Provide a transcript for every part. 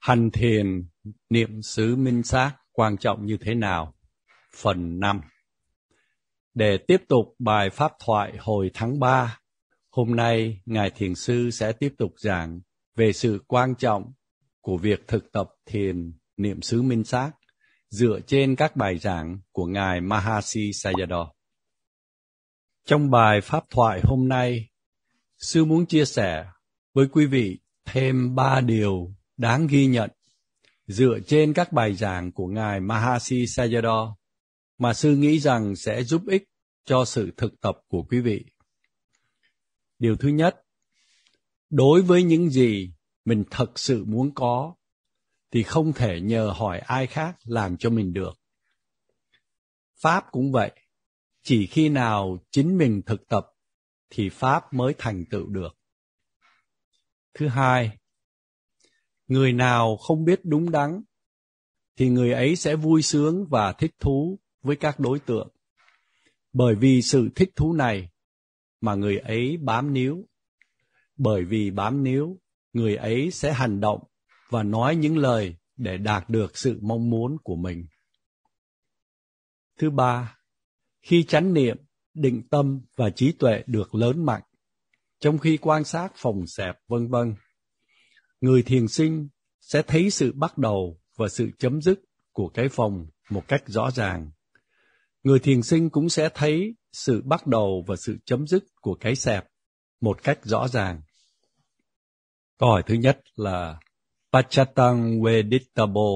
hành thiền niệm xứ minh sát quan trọng như thế nào phần 5 để tiếp tục bài pháp thoại hồi tháng 3 hôm nay ngài thiền sư sẽ tiếp tục giảng về sự quan trọng của việc thực tập thiền niệm xứ minh sát dựa trên các bài giảng của ngài Mahasi Sayadaw trong bài pháp thoại hôm nay sư muốn chia sẻ với quý vị thêm ba điều đáng ghi nhận dựa trên các bài giảng của ngài Mahasi Sayadaw mà sư nghĩ rằng sẽ giúp ích cho sự thực tập của quý vị. Điều thứ nhất, đối với những gì mình thật sự muốn có thì không thể nhờ hỏi ai khác làm cho mình được. Pháp cũng vậy, chỉ khi nào chính mình thực tập thì pháp mới thành tựu được. Thứ hai, người nào không biết đúng đắn thì người ấy sẽ vui sướng và thích thú với các đối tượng bởi vì sự thích thú này mà người ấy bám níu bởi vì bám níu người ấy sẽ hành động và nói những lời để đạt được sự mong muốn của mình thứ ba khi chánh niệm định tâm và trí tuệ được lớn mạnh trong khi quan sát phòng xẹp vân vân người thiền sinh sẽ thấy sự bắt đầu và sự chấm dứt của cái phòng một cách rõ ràng người thiền sinh cũng sẽ thấy sự bắt đầu và sự chấm dứt của cái sẹp một cách rõ ràng câu hỏi thứ nhất là pachatang veditabo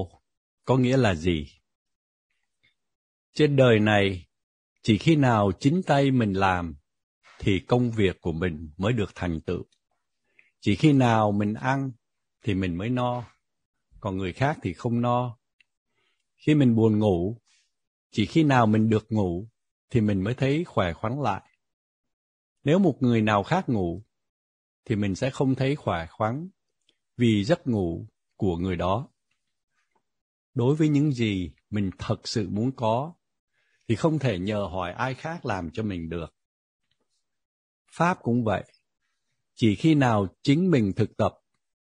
có nghĩa là gì trên đời này chỉ khi nào chính tay mình làm thì công việc của mình mới được thành tựu chỉ khi nào mình ăn thì mình mới no còn người khác thì không no khi mình buồn ngủ chỉ khi nào mình được ngủ thì mình mới thấy khỏe khoắn lại nếu một người nào khác ngủ thì mình sẽ không thấy khỏe khoắn vì giấc ngủ của người đó đối với những gì mình thật sự muốn có thì không thể nhờ hỏi ai khác làm cho mình được pháp cũng vậy chỉ khi nào chính mình thực tập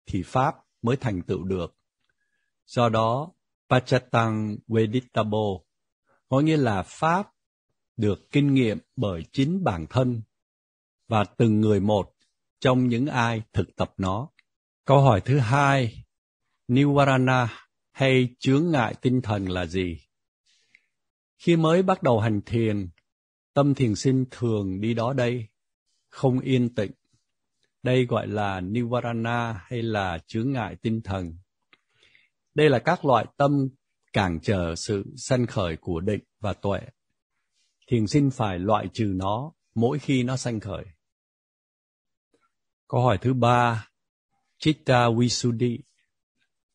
thì Pháp mới thành tựu được. Do đó, Pachatang Veditabo có nghĩa là Pháp được kinh nghiệm bởi chính bản thân và từng người một trong những ai thực tập nó. Câu hỏi thứ hai, Niwarana hay chướng ngại tinh thần là gì? Khi mới bắt đầu hành thiền, tâm thiền sinh thường đi đó đây, không yên tĩnh đây gọi là Nivarana hay là chướng ngại tinh thần. Đây là các loại tâm cản trở sự sanh khởi của định và tuệ. Thiền sinh phải loại trừ nó mỗi khi nó sanh khởi. Câu hỏi thứ ba, Chitta Visuddhi,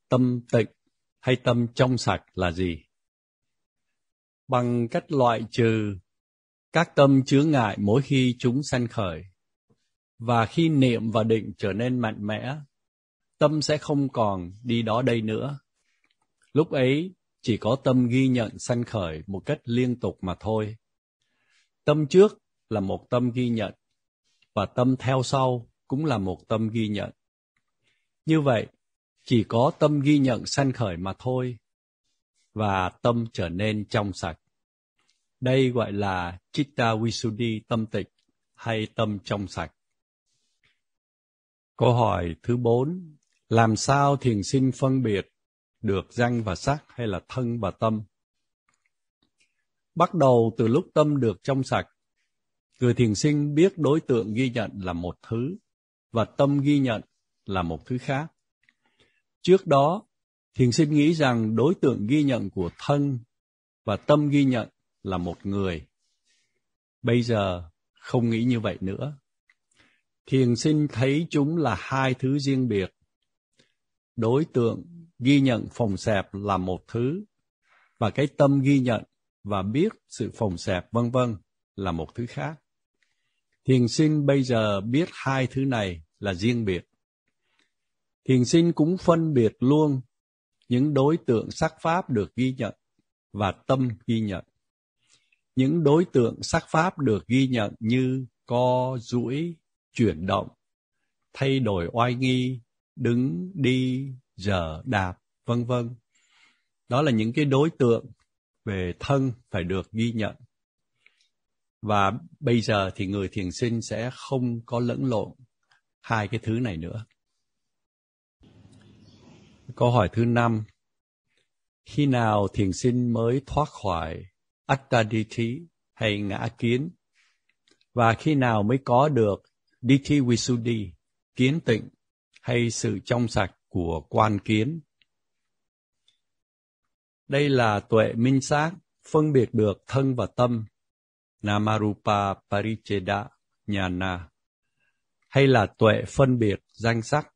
tâm tịnh hay tâm trong sạch là gì? Bằng cách loại trừ các tâm chướng ngại mỗi khi chúng sanh khởi, và khi niệm và định trở nên mạnh mẽ tâm sẽ không còn đi đó đây nữa lúc ấy chỉ có tâm ghi nhận sanh khởi một cách liên tục mà thôi tâm trước là một tâm ghi nhận và tâm theo sau cũng là một tâm ghi nhận như vậy chỉ có tâm ghi nhận sanh khởi mà thôi và tâm trở nên trong sạch đây gọi là chitta visuddhi tâm tịch hay tâm trong sạch Câu hỏi thứ bốn, làm sao thiền sinh phân biệt được danh và sắc hay là thân và tâm? Bắt đầu từ lúc tâm được trong sạch, người thiền sinh biết đối tượng ghi nhận là một thứ và tâm ghi nhận là một thứ khác. Trước đó, thiền sinh nghĩ rằng đối tượng ghi nhận của thân và tâm ghi nhận là một người. Bây giờ không nghĩ như vậy nữa thiền sinh thấy chúng là hai thứ riêng biệt đối tượng ghi nhận phòng xẹp là một thứ và cái tâm ghi nhận và biết sự phòng xẹp vân vân là một thứ khác thiền sinh bây giờ biết hai thứ này là riêng biệt thiền sinh cũng phân biệt luôn những đối tượng sắc pháp được ghi nhận và tâm ghi nhận những đối tượng sắc pháp được ghi nhận như co duỗi chuyển động, thay đổi oai nghi, đứng, đi, giờ, đạp, vân vân. Đó là những cái đối tượng về thân phải được ghi nhận. Và bây giờ thì người thiền sinh sẽ không có lẫn lộn hai cái thứ này nữa. Câu hỏi thứ năm. Khi nào thiền sinh mới thoát khỏi attaditi hay ngã kiến? Và khi nào mới có được Dikhi kiến tịnh hay sự trong sạch của quan kiến. Đây là tuệ minh sát, phân biệt được thân và tâm, Namarupa Paricheda Jnana, hay là tuệ phân biệt danh sắc.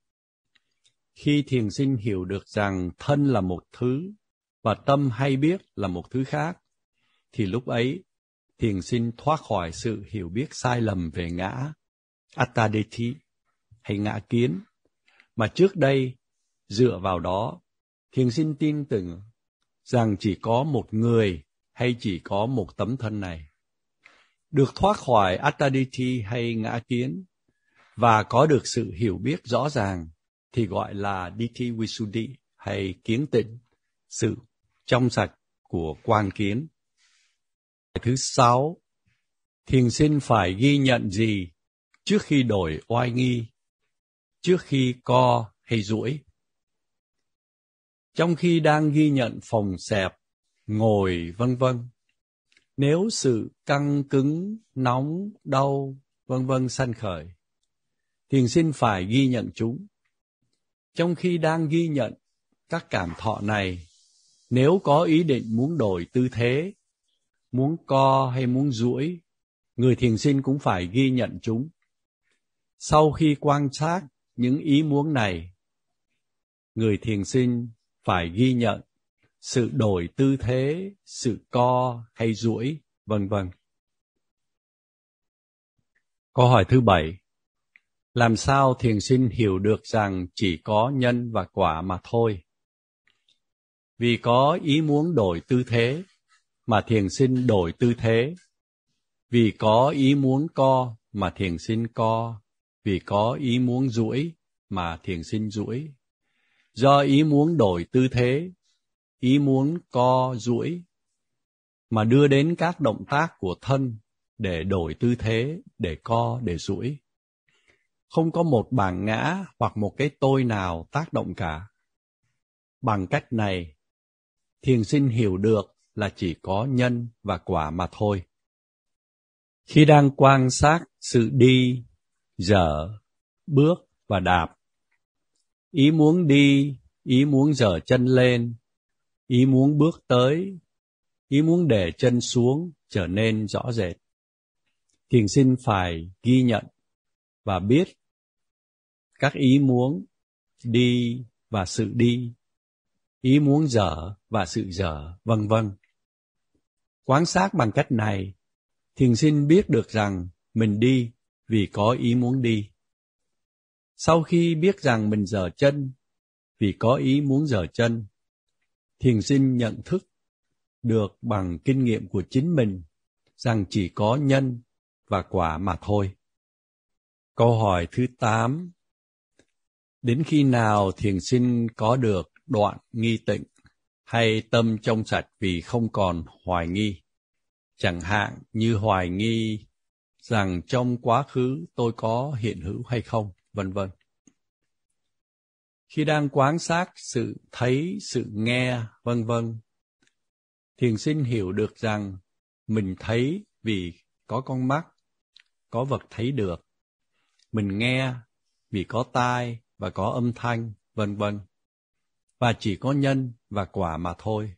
Khi thiền sinh hiểu được rằng thân là một thứ và tâm hay biết là một thứ khác, thì lúc ấy thiền sinh thoát khỏi sự hiểu biết sai lầm về ngã Attadethi hay ngã kiến mà trước đây dựa vào đó thiền sinh tin tưởng rằng chỉ có một người hay chỉ có một tấm thân này được thoát khỏi attaditi hay ngã kiến và có được sự hiểu biết rõ ràng thì gọi là dithi visuddhi hay kiến tịnh sự trong sạch của quan kiến thứ sáu thiền sinh phải ghi nhận gì trước khi đổi oai nghi, trước khi co hay duỗi. Trong khi đang ghi nhận phòng xẹp, ngồi vân vân, nếu sự căng cứng, nóng, đau, vân vân sanh khởi, thiền sinh phải ghi nhận chúng. Trong khi đang ghi nhận các cảm thọ này, nếu có ý định muốn đổi tư thế, muốn co hay muốn duỗi, người thiền sinh cũng phải ghi nhận chúng sau khi quan sát những ý muốn này người thiền sinh phải ghi nhận sự đổi tư thế sự co hay duỗi vân vân câu hỏi thứ bảy làm sao thiền sinh hiểu được rằng chỉ có nhân và quả mà thôi vì có ý muốn đổi tư thế mà thiền sinh đổi tư thế vì có ý muốn co mà thiền sinh co vì có ý muốn duỗi mà thiền sinh duỗi do ý muốn đổi tư thế ý muốn co duỗi mà đưa đến các động tác của thân để đổi tư thế để co để duỗi không có một bảng ngã hoặc một cái tôi nào tác động cả bằng cách này thiền sinh hiểu được là chỉ có nhân và quả mà thôi khi đang quan sát sự đi dở, bước và đạp. Ý muốn đi, ý muốn dở chân lên, ý muốn bước tới, ý muốn để chân xuống trở nên rõ rệt. Thiền sinh phải ghi nhận và biết các ý muốn đi và sự đi, ý muốn dở và sự dở, vân vân. Quán sát bằng cách này, thiền sinh biết được rằng mình đi vì có ý muốn đi. Sau khi biết rằng mình dở chân, vì có ý muốn dở chân, thiền sinh nhận thức được bằng kinh nghiệm của chính mình rằng chỉ có nhân và quả mà thôi. Câu hỏi thứ 8 Đến khi nào thiền sinh có được đoạn nghi tịnh hay tâm trong sạch vì không còn hoài nghi? Chẳng hạn như hoài nghi rằng trong quá khứ tôi có hiện hữu hay không, vân vân. Khi đang quán sát sự thấy, sự nghe, vân vân, thiền sinh hiểu được rằng mình thấy vì có con mắt, có vật thấy được. Mình nghe vì có tai và có âm thanh, vân vân. Và chỉ có nhân và quả mà thôi.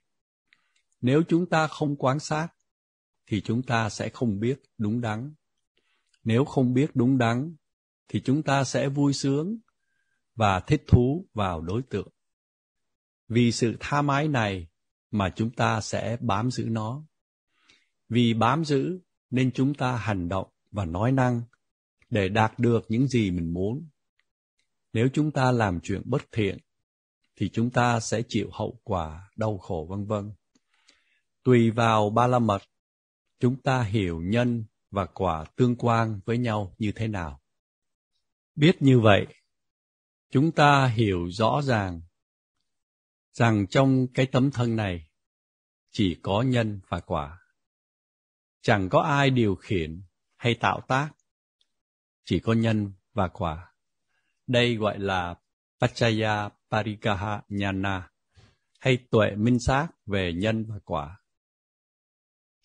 Nếu chúng ta không quán sát thì chúng ta sẽ không biết đúng đắn nếu không biết đúng đắn thì chúng ta sẽ vui sướng và thích thú vào đối tượng vì sự tha mái này mà chúng ta sẽ bám giữ nó vì bám giữ nên chúng ta hành động và nói năng để đạt được những gì mình muốn nếu chúng ta làm chuyện bất thiện thì chúng ta sẽ chịu hậu quả đau khổ vân vân tùy vào ba la mật chúng ta hiểu nhân và quả tương quan với nhau như thế nào biết như vậy chúng ta hiểu rõ ràng rằng trong cái tấm thân này chỉ có nhân và quả chẳng có ai điều khiển hay tạo tác chỉ có nhân và quả đây gọi là pachaya parikaha nhana hay tuệ minh sát về nhân và quả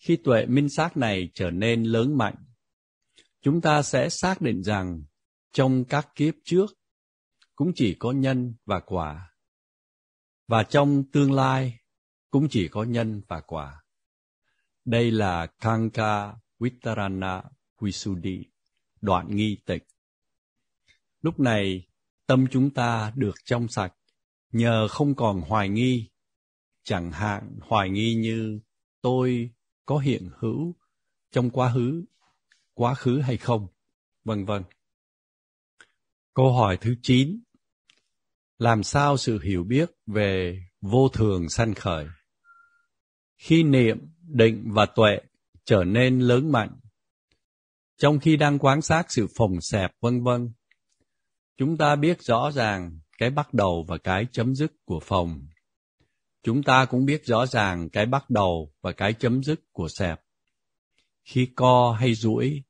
khi tuệ minh sát này trở nên lớn mạnh chúng ta sẽ xác định rằng trong các kiếp trước cũng chỉ có nhân và quả và trong tương lai cũng chỉ có nhân và quả đây là kanka vitarana visuddhi đoạn nghi tịch lúc này tâm chúng ta được trong sạch nhờ không còn hoài nghi chẳng hạn hoài nghi như tôi có hiện hữu trong quá khứ, quá khứ hay không, vân vân. Câu hỏi thứ 9. Làm sao sự hiểu biết về vô thường sanh khởi? Khi niệm, định và tuệ trở nên lớn mạnh, trong khi đang quan sát sự phồng xẹp vân vân, chúng ta biết rõ ràng cái bắt đầu và cái chấm dứt của phòng chúng ta cũng biết rõ ràng cái bắt đầu và cái chấm dứt của sẹp. Khi co hay duỗi,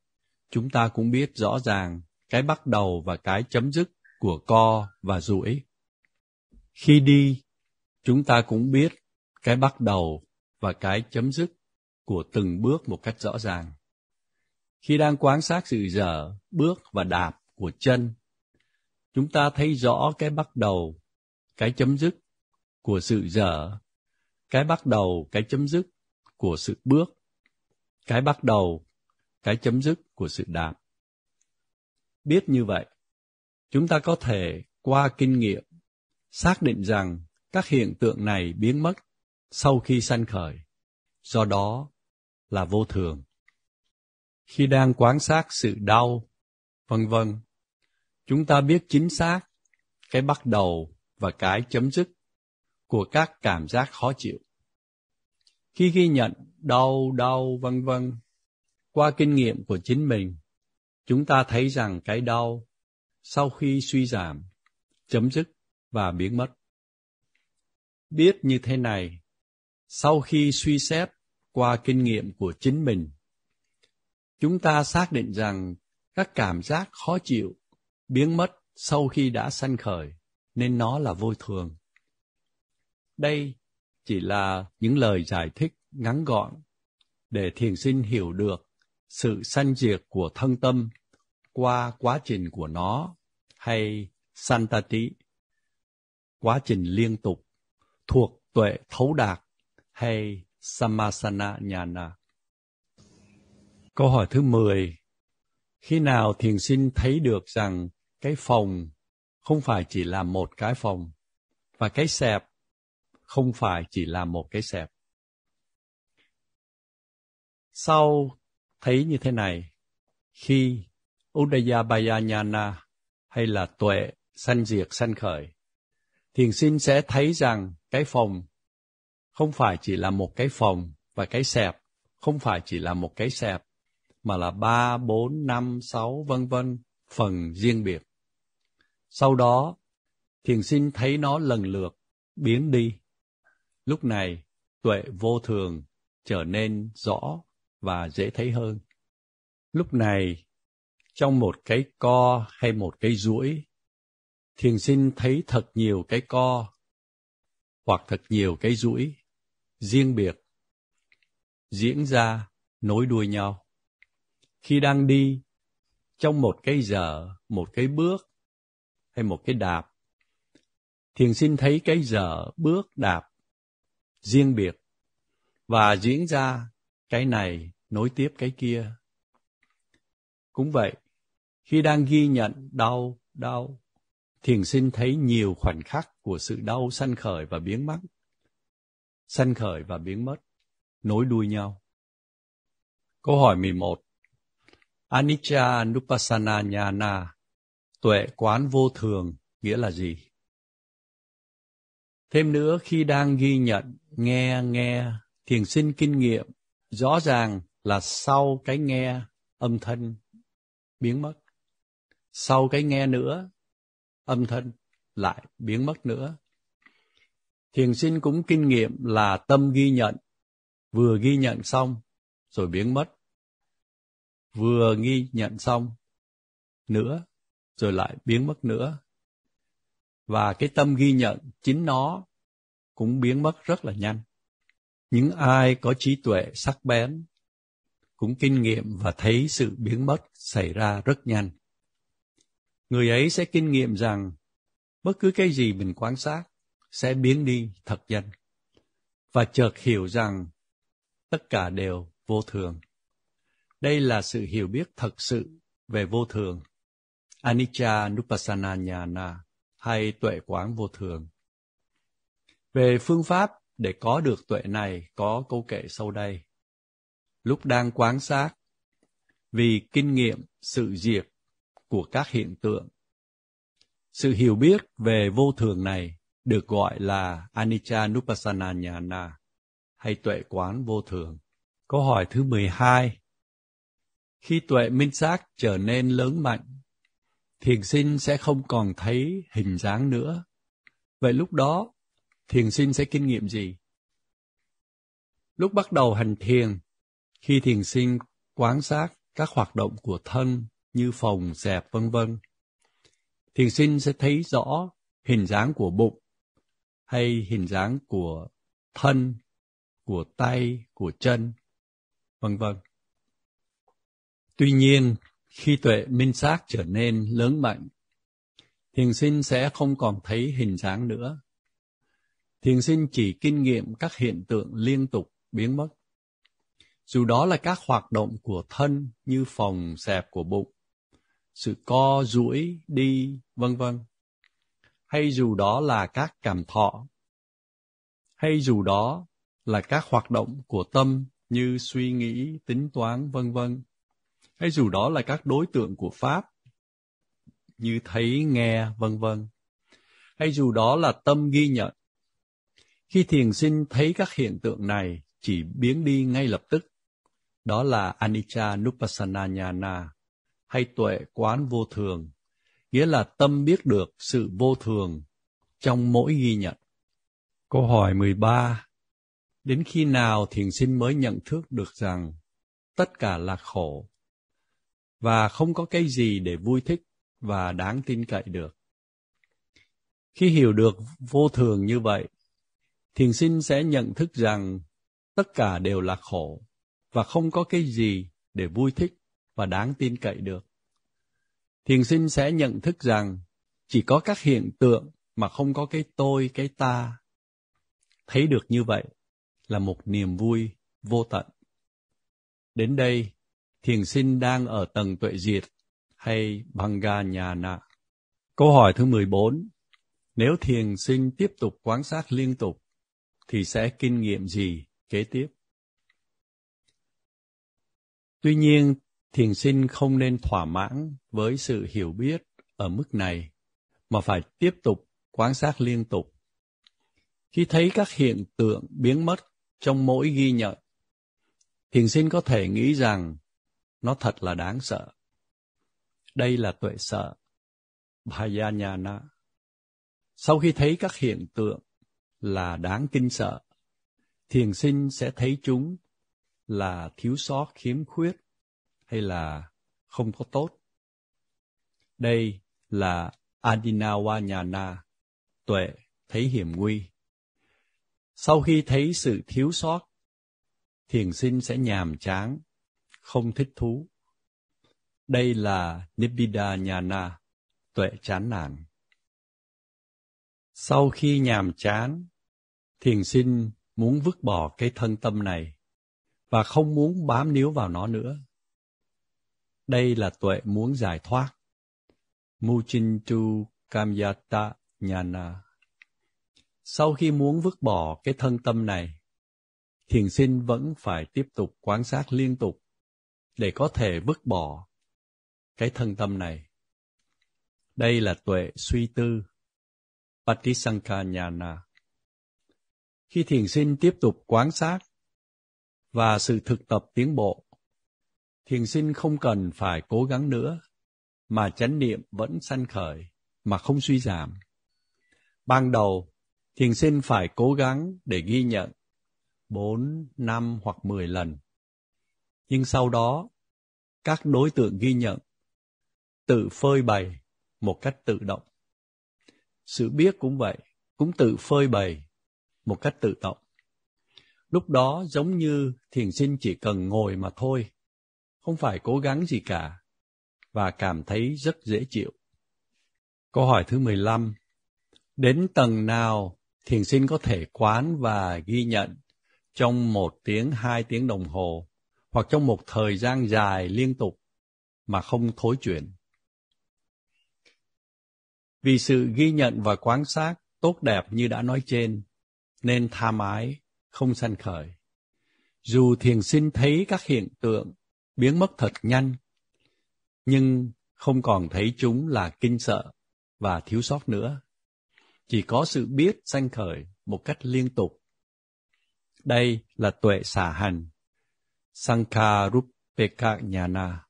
chúng ta cũng biết rõ ràng cái bắt đầu và cái chấm dứt của co và duỗi. Khi đi, chúng ta cũng biết cái bắt đầu và cái chấm dứt của từng bước một cách rõ ràng. Khi đang quan sát sự dở, bước và đạp của chân, chúng ta thấy rõ cái bắt đầu, cái chấm dứt của sự dở, cái bắt đầu, cái chấm dứt của sự bước, cái bắt đầu, cái chấm dứt của sự đạp. Biết như vậy, chúng ta có thể qua kinh nghiệm xác định rằng các hiện tượng này biến mất sau khi sanh khởi, do đó là vô thường. Khi đang quan sát sự đau, vân vân, chúng ta biết chính xác cái bắt đầu và cái chấm dứt của các cảm giác khó chịu. Khi ghi nhận đau đau vân vân qua kinh nghiệm của chính mình, chúng ta thấy rằng cái đau sau khi suy giảm, chấm dứt và biến mất. Biết như thế này, sau khi suy xét qua kinh nghiệm của chính mình, chúng ta xác định rằng các cảm giác khó chịu biến mất sau khi đã sanh khởi nên nó là vô thường đây chỉ là những lời giải thích ngắn gọn để thiền sinh hiểu được sự sanh diệt của thân tâm qua quá trình của nó hay santati quá trình liên tục thuộc tuệ thấu đạt hay samasana nhana câu hỏi thứ 10 khi nào thiền sinh thấy được rằng cái phòng không phải chỉ là một cái phòng và cái sẹp không phải chỉ là một cái sẹp. Sau thấy như thế này, khi Udayabayana hay là tuệ sanh diệt sanh khởi, thiền sinh sẽ thấy rằng cái phòng không phải chỉ là một cái phòng và cái sẹp không phải chỉ là một cái sẹp mà là ba bốn năm sáu vân vân phần riêng biệt. Sau đó, thiền sinh thấy nó lần lượt biến đi Lúc này, tuệ vô thường trở nên rõ và dễ thấy hơn. Lúc này, trong một cái co hay một cái duỗi, thiền sinh thấy thật nhiều cái co hoặc thật nhiều cái duỗi, riêng biệt, diễn ra nối đuôi nhau. Khi đang đi, trong một cái giờ, một cái bước hay một cái đạp, thiền sinh thấy cái giờ, bước, đạp riêng biệt và diễn ra cái này nối tiếp cái kia cũng vậy khi đang ghi nhận đau đau thiền sinh thấy nhiều khoảnh khắc của sự đau sanh khởi và biến mất sanh khởi và biến mất nối đuôi nhau câu hỏi 11 anicca nupassana nhana tuệ quán vô thường nghĩa là gì Thêm nữa, khi đang ghi nhận, nghe, nghe, thiền sinh kinh nghiệm, rõ ràng là sau cái nghe, âm thanh biến mất. Sau cái nghe nữa, âm thanh lại biến mất nữa. Thiền sinh cũng kinh nghiệm là tâm ghi nhận, vừa ghi nhận xong rồi biến mất. Vừa ghi nhận xong nữa rồi lại biến mất nữa và cái tâm ghi nhận chính nó cũng biến mất rất là nhanh những ai có trí tuệ sắc bén cũng kinh nghiệm và thấy sự biến mất xảy ra rất nhanh người ấy sẽ kinh nghiệm rằng bất cứ cái gì mình quan sát sẽ biến đi thật nhanh và chợt hiểu rằng tất cả đều vô thường đây là sự hiểu biết thật sự về vô thường anicca nupassana nhana hay tuệ quán vô thường. Về phương pháp để có được tuệ này có câu kệ sau đây. Lúc đang quán sát, vì kinh nghiệm sự diệt của các hiện tượng, sự hiểu biết về vô thường này được gọi là Anicca Nupassana Nhana hay tuệ quán vô thường. Câu hỏi thứ 12 Khi tuệ minh sát trở nên lớn mạnh thiền sinh sẽ không còn thấy hình dáng nữa vậy lúc đó thiền sinh sẽ kinh nghiệm gì lúc bắt đầu hành thiền khi thiền sinh quan sát các hoạt động của thân như phòng dẹp vân vân thiền sinh sẽ thấy rõ hình dáng của bụng hay hình dáng của thân của tay của chân vân vân tuy nhiên khi tuệ minh xác trở nên lớn mạnh thiền sinh sẽ không còn thấy hình dáng nữa thiền sinh chỉ kinh nghiệm các hiện tượng liên tục biến mất dù đó là các hoạt động của thân như phòng xẹp của bụng sự co duỗi đi vân vân hay dù đó là các cảm thọ hay dù đó là các hoạt động của tâm như suy nghĩ tính toán vân vân hay dù đó là các đối tượng của pháp như thấy nghe vân vân hay dù đó là tâm ghi nhận khi thiền sinh thấy các hiện tượng này chỉ biến đi ngay lập tức đó là anicca nupassana nhana hay tuệ quán vô thường nghĩa là tâm biết được sự vô thường trong mỗi ghi nhận câu hỏi 13 đến khi nào thiền sinh mới nhận thức được rằng tất cả là khổ và không có cái gì để vui thích và đáng tin cậy được khi hiểu được vô thường như vậy thiền sinh sẽ nhận thức rằng tất cả đều là khổ và không có cái gì để vui thích và đáng tin cậy được thiền sinh sẽ nhận thức rằng chỉ có các hiện tượng mà không có cái tôi cái ta thấy được như vậy là một niềm vui vô tận đến đây thiền sinh đang ở tầng tuệ diệt hay banga nhà nạ. Câu hỏi thứ 14. Nếu thiền sinh tiếp tục quán sát liên tục, thì sẽ kinh nghiệm gì kế tiếp? Tuy nhiên, thiền sinh không nên thỏa mãn với sự hiểu biết ở mức này, mà phải tiếp tục quán sát liên tục. Khi thấy các hiện tượng biến mất trong mỗi ghi nhận, thiền sinh có thể nghĩ rằng nó thật là đáng sợ. Đây là tuệ sợ, Bhayanana. Sau khi thấy các hiện tượng là đáng kinh sợ, thiền sinh sẽ thấy chúng là thiếu sót khiếm khuyết hay là không có tốt. Đây là Adinawanyana, tuệ thấy hiểm nguy. Sau khi thấy sự thiếu sót, thiền sinh sẽ nhàm chán không thích thú. Đây là Nibbida Nhana, tuệ chán nản. Sau khi nhàm chán, thiền sinh muốn vứt bỏ cái thân tâm này và không muốn bám níu vào nó nữa. Đây là tuệ muốn giải thoát. Muchintu Kamyata Nhana. Sau khi muốn vứt bỏ cái thân tâm này, thiền sinh vẫn phải tiếp tục quan sát liên tục để có thể vứt bỏ cái thân tâm này. Đây là tuệ suy tư, Patisankanyana. Khi thiền sinh tiếp tục quán sát và sự thực tập tiến bộ, thiền sinh không cần phải cố gắng nữa, mà chánh niệm vẫn sanh khởi, mà không suy giảm. Ban đầu, thiền sinh phải cố gắng để ghi nhận 4, 5 hoặc 10 lần nhưng sau đó các đối tượng ghi nhận tự phơi bày một cách tự động sự biết cũng vậy cũng tự phơi bày một cách tự động lúc đó giống như thiền sinh chỉ cần ngồi mà thôi không phải cố gắng gì cả và cảm thấy rất dễ chịu câu hỏi thứ mười lăm đến tầng nào thiền sinh có thể quán và ghi nhận trong một tiếng hai tiếng đồng hồ hoặc trong một thời gian dài liên tục mà không thối chuyển. Vì sự ghi nhận và quán sát tốt đẹp như đã nói trên, nên tham ái không sanh khởi. Dù thiền sinh thấy các hiện tượng biến mất thật nhanh, nhưng không còn thấy chúng là kinh sợ và thiếu sót nữa. Chỉ có sự biết sanh khởi một cách liên tục. Đây là tuệ xả hành Sankarupeka Nhana.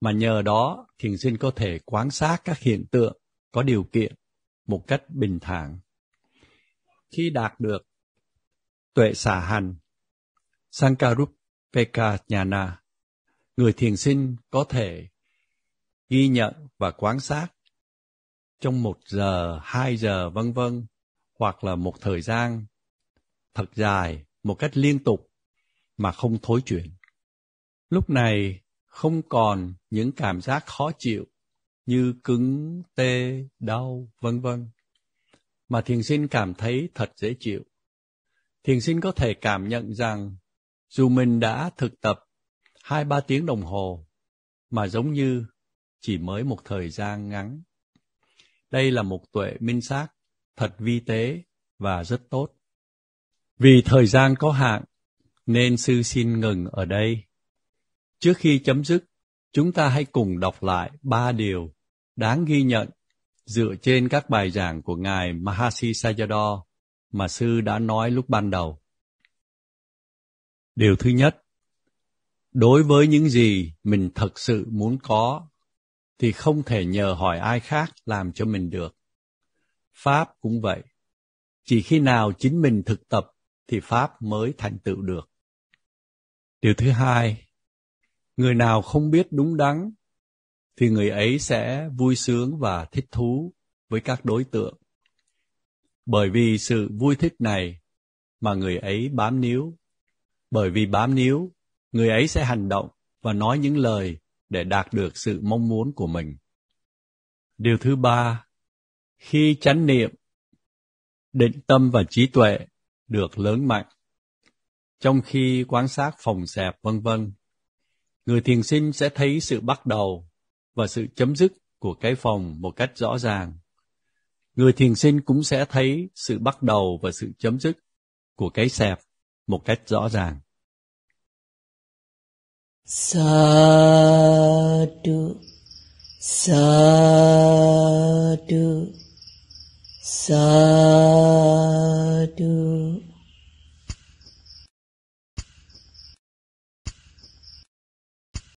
Mà nhờ đó, thiền sinh có thể quan sát các hiện tượng có điều kiện một cách bình thản. Khi đạt được tuệ xả hành, Sankarupeka Nhana, người thiền sinh có thể ghi nhận và quan sát trong một giờ, hai giờ vân vân, hoặc là một thời gian thật dài một cách liên tục mà không thối chuyển. Lúc này không còn những cảm giác khó chịu như cứng, tê, đau, vân vân mà thiền sinh cảm thấy thật dễ chịu. Thiền sinh có thể cảm nhận rằng dù mình đã thực tập hai ba tiếng đồng hồ mà giống như chỉ mới một thời gian ngắn. Đây là một tuệ minh sát thật vi tế và rất tốt. Vì thời gian có hạn nên sư xin ngừng ở đây. Trước khi chấm dứt, chúng ta hãy cùng đọc lại ba điều đáng ghi nhận dựa trên các bài giảng của Ngài Mahasi Sayadaw mà sư đã nói lúc ban đầu. Điều thứ nhất, đối với những gì mình thật sự muốn có thì không thể nhờ hỏi ai khác làm cho mình được. Pháp cũng vậy. Chỉ khi nào chính mình thực tập thì Pháp mới thành tựu được điều thứ hai người nào không biết đúng đắn thì người ấy sẽ vui sướng và thích thú với các đối tượng bởi vì sự vui thích này mà người ấy bám níu bởi vì bám níu người ấy sẽ hành động và nói những lời để đạt được sự mong muốn của mình điều thứ ba khi chánh niệm định tâm và trí tuệ được lớn mạnh trong khi quan sát phòng xẹp vân vân. Người thiền sinh sẽ thấy sự bắt đầu và sự chấm dứt của cái phòng một cách rõ ràng. Người thiền sinh cũng sẽ thấy sự bắt đầu và sự chấm dứt của cái xẹp một cách rõ ràng. Sa du, sa du, sa du.